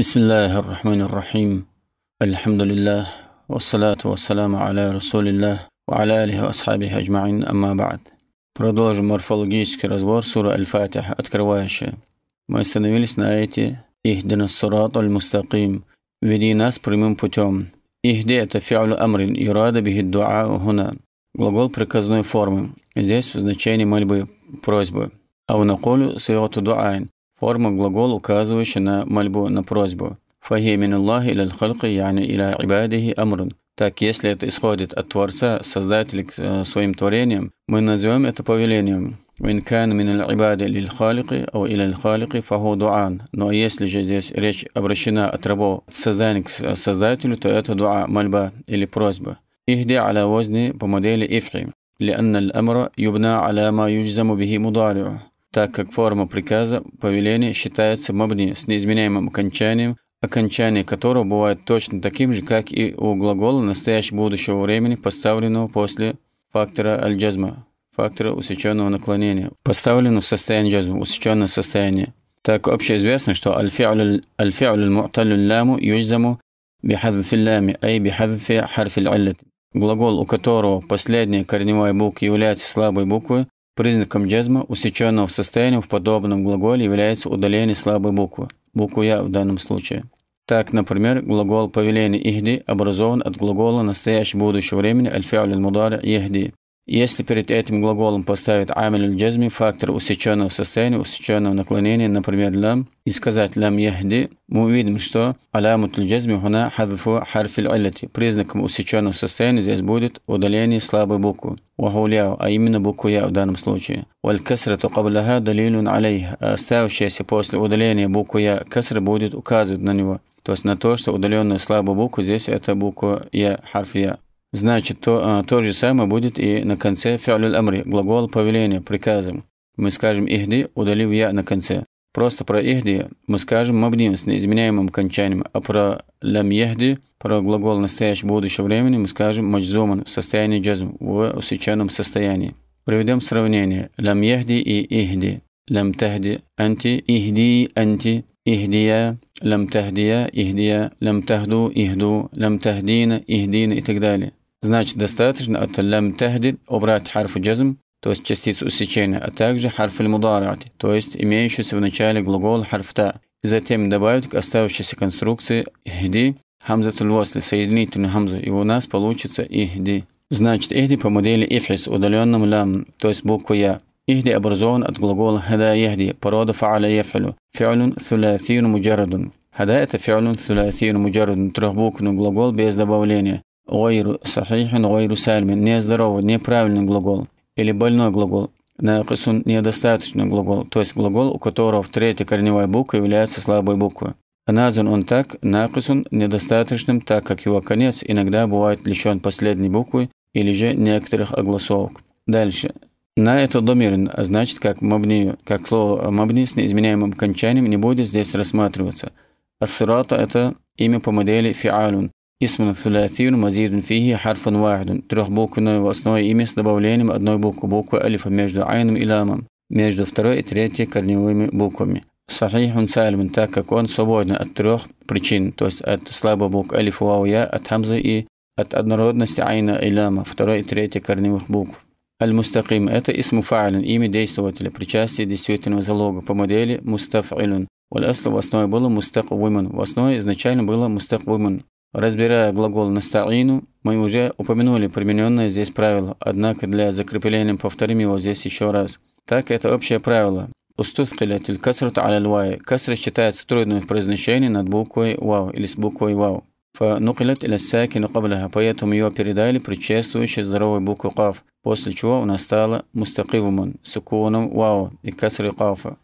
بسم الله الرحمن الرحيم الحمد لله والصلاة والسلام على رسول الله وعلى آله وأصحابه أجمعين أما بعد برضوج مرفولوجيسكي разбор سورة الفاتحة открывающая мы остановились на إهدنا الصراط المستقيم веди нас прямым путем إهدي فعل أمر يراد به الدعاء هنا глагол приказной формы здесь в значении мольбы просьбы أو نقول سيغة دعاء форма глагол, указывающая на мольбу, на просьбу. Фаги мин Аллахи иля халқи, яни иля ибадихи амрун». Так, если это исходит от Творца, Создателя к своим творениям, мы назовем это повелением. «Вин кан мин аль-ибади лил халики, ау иля халики фаху дуан». Но если же здесь речь обращена от рабов от создания к Создателю, то это дуа, мольба или просьба. «Ихди аля возни» по модели «Ифхи». لأن الأمر يبنى على ما يجزم به مضارعه так как форма приказа повеления считается мабни с неизменяемым окончанием, окончание которого бывает точно таким же, как и у глагола настоящего будущего времени, поставленного после фактора аль-джазма, фактора усеченного наклонения, поставленного в состояние джазма, усеченное состояние. Так общеизвестно, что аль-фи'лю аль-му'талю ляму южзаму бихадфи лями, ай бихадфи харфи Глагол, у которого последняя корневая буква является слабой буквой, Признаком джазма, усеченного в состоянии в подобном глаголе, является удаление слабой буквы, букву «я» в данном случае. Так, например, глагол повеления «ихди» образован от глагола настоящего будущего времени «альфиаль мудари ихди», если перед этим глаголом поставить амиль джазми фактор усеченного состояния, усеченного наклонения, например, лам, и сказать лам яхди, мы увидим, что алямут джазми хуна хадфу харфиль аллати. Признаком усеченного состояния здесь будет удаление слабой буквы. Вахуляу, а именно букву я в данном случае. Валь касрату кабляха далилюн алей. А Оставшаяся после удаления буквы я касра будет указывать на него. То есть на то, что удаленная слабая буква здесь это буква я, харф я. Значит, то, а, то же самое будет и на конце фи'люль амри, глагол повеления, приказом. Мы скажем «ихди», удалив «я» на конце. Просто про «ихди» мы скажем «мабним» с неизменяемым окончанием, а про «лям яхди», про глагол настоящего будущего времени, мы скажем «маджзуман» в состоянии джазм, в усеченном состоянии. Приведем сравнение «лям яхди» и «ихди». لم تهدي أنت اهدي أنت اهديا لم تهديا اهديا لم تهدو اهدو لم تهدين اهدين и так далее. Значит, достаточно от лам тахди убрать харф джазм, то есть частицу усечения, а также харф мударати, то есть имеющийся в начале глагол харфта. Затем добавить к оставшейся конструкции ихди хамзат восли, соединительную хамзу, и у нас получится ихди. Значит, ихди по модели ифлис, удаленным лам, то есть букву я. إهدي أبرزون أتغلغول هدا يهدي براد فعل يفعل فعل ثلاثي مجرد هدا это فعل ثلاثي مجرد трехбуквенный глагол без добавления غير صحيح غير سالم нездоровый неправильный глагол или больной глагол ناقص недостаточный глагол то есть глагол у которого в третьей корневая буква является слабой буквой Назван он так, накусун, недостаточным, так как его конец иногда бывает лишен последней буквы или же некоторых огласовок. Дальше. На это домерин, значит, как мабни, как слово мабни с неизменяемым кончанием не будет здесь рассматриваться. Ассирата – это имя по модели фиалун. Исман Сулятин Мазидун Фихи Харфан Вахидун. Трехбуквенное восное имя с добавлением одной буквы буквы алифа между айном и ламом, между второй и третьей корневыми буквами. Сахихун Сальмин, так как он свободен от трех причин, то есть от слабого букв алиф вау я, от хамзы и от однородности айна и лама, второй и третьей корневых букв. Аль-Мустаким – это исму фа'алин, имя действователя, причастие действительного залога по модели мустаф'илун. Валяслу в основе было мустак вумен, в основе изначально было мустак вумен. Разбирая глагол «настаину», мы уже упомянули примененное здесь правило, однако для закрепления повторим его здесь еще раз. Так, это общее правило. Устусхилятель касрат аля лвай. Касра считается трудным в произношении над буквой «вау» или с буквой «вау» фанукилят иля сакина каблаха, поэтому ее передали предшествующей здоровой буквы кав после чего она стала мустакивуман, сукуном вау и касри кафа.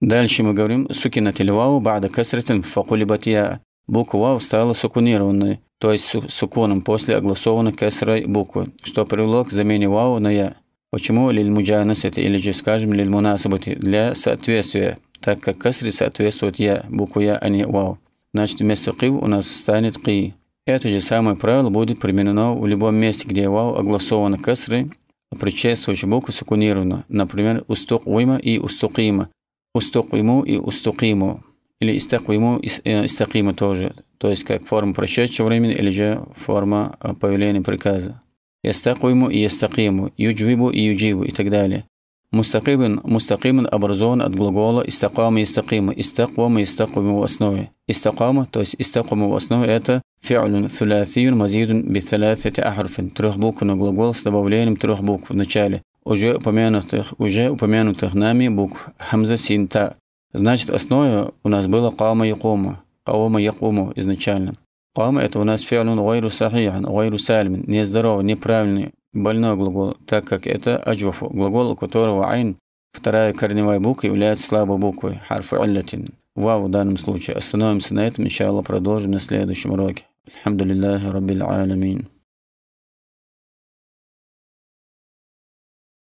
Дальше мы говорим сукинат иль вау бада касритин факулибатия. Буква вау стала сукунированной, то есть суконом после огласованной касрой буквы, что привело к замене вау на я. Почему лиль муджанасати или же скажем лиль мунасабати для соответствия, так как касри соответствует я, букву я, а не вау. Значит, вместо «кив» у нас станет «ки». Это же самое правило будет применено в любом месте, где вау огласованы кесры, а предшествующая буква сукунирована, например, «устукуима» и има, «устукима», «устукуиму» и «устукиму», или истак «истакуиму» и э, има тоже, то есть как форма прошедшего времени или же форма э, повеления приказа. истак «Истакуиму» и истак «истакиму», «юджвибу» и «юджибу» и так далее. Мустакибин, мустакимин образован от глагола истакама, истакима, истаквама, истаквама в основе. Истакама, то есть истаквама в основе это фиалюн сулясиюн мазидун бисалясити ахарфин, трехбуквенный глагол с добавлением трех букв в начале, уже упомянутых, уже упомянутых нами букв хамза синта. Значит, основа у нас была кама якума, каума якуму изначально. Кама это у нас фиалюн гайру сахихан, гайру сальмин, нездоровый, неправильный, больной глагол, так как это аджвафу, глагол, у которого айн, вторая корневая буква, является слабой буквой, харфу аллатин. Вау в данном случае. Остановимся на этом, иншаллах, продолжим на следующем уроке. Алхамдулиллахи раббил аламин.